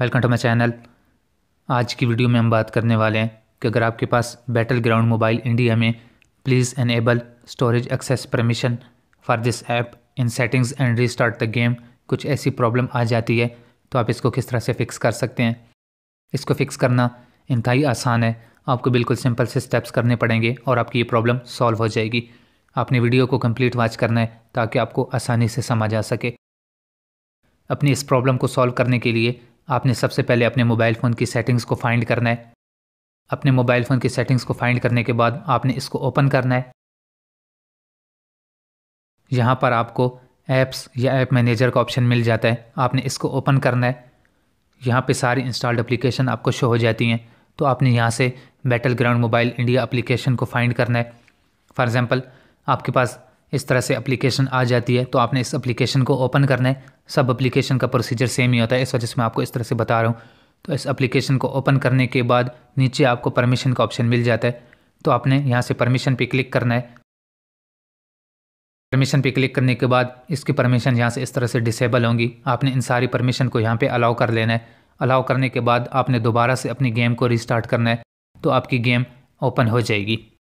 welcome to my channel आज की video में हम बात करने वाले हैं कि अगर आपके पास बैटल ग्राउंड मोबाइल इंडिया में please enable storage access permission for this app in settings and restart the game कुछ ऐसी प्रॉब्लम आ जाती है तो आप इसको किस तरह से फ़िक्स कर सकते हैं इसको फ़िक्स करना इंतहाई आसान है आपको बिल्कुल सिंपल से स्टेप्स करने पड़ेंगे और आपकी ये प्रॉब्लम सॉल्व हो जाएगी आपने वीडियो को कम्प्लीट वॉच करना है ताकि आपको आसानी से समझ आ सके अपनी इस प्रॉब्लम को सॉल्व करने के लिए आपने सबसे पहले अपने मोबाइल फ़ोन की सेटिंग्स को फाइंड करना है अपने मोबाइल फ़ोन की सेटिंग्स को फाइंड करने के बाद आपने इसको ओपन करना है यहाँ पर आपको ऐप्स या ऐप मैनेजर का ऑप्शन मिल जाता है आपने इसको ओपन करना है यहाँ पे सारी इंस्टॉल्ड एप्लीकेशन आपको शो हो जाती हैं तो आपने यहाँ से battle ground mobile India application को फाइंड करना है फॉर एग्ज़ाम्पल आपके पास इस तरह से एप्लीकेशन आ जाती है तो आपने इस एप्लीकेशन को ओपन करना है सब एप्लीकेशन का प्रोसीजर सेम ही होता है इस वजह से मैं आपको इस तरह से बता रहा हूँ तो इस एप्लीकेशन को ओपन करने के बाद नीचे आपको परमिशन का ऑप्शन मिल जाता है तो आपने यहाँ से परमिशन पे क्लिक करना है परमिशन पे क्लिक करने के बाद इसकी परमिशन यहाँ से इस तरह से डिसेबल होंगी आपने इन सारी परमिशन को यहाँ पे अलाउ कर लेना है अलाउ करने के बाद आपने दोबारा से अपनी गेम को रिस्टार्ट करना है तो आपकी गेम ओपन हो जाएगी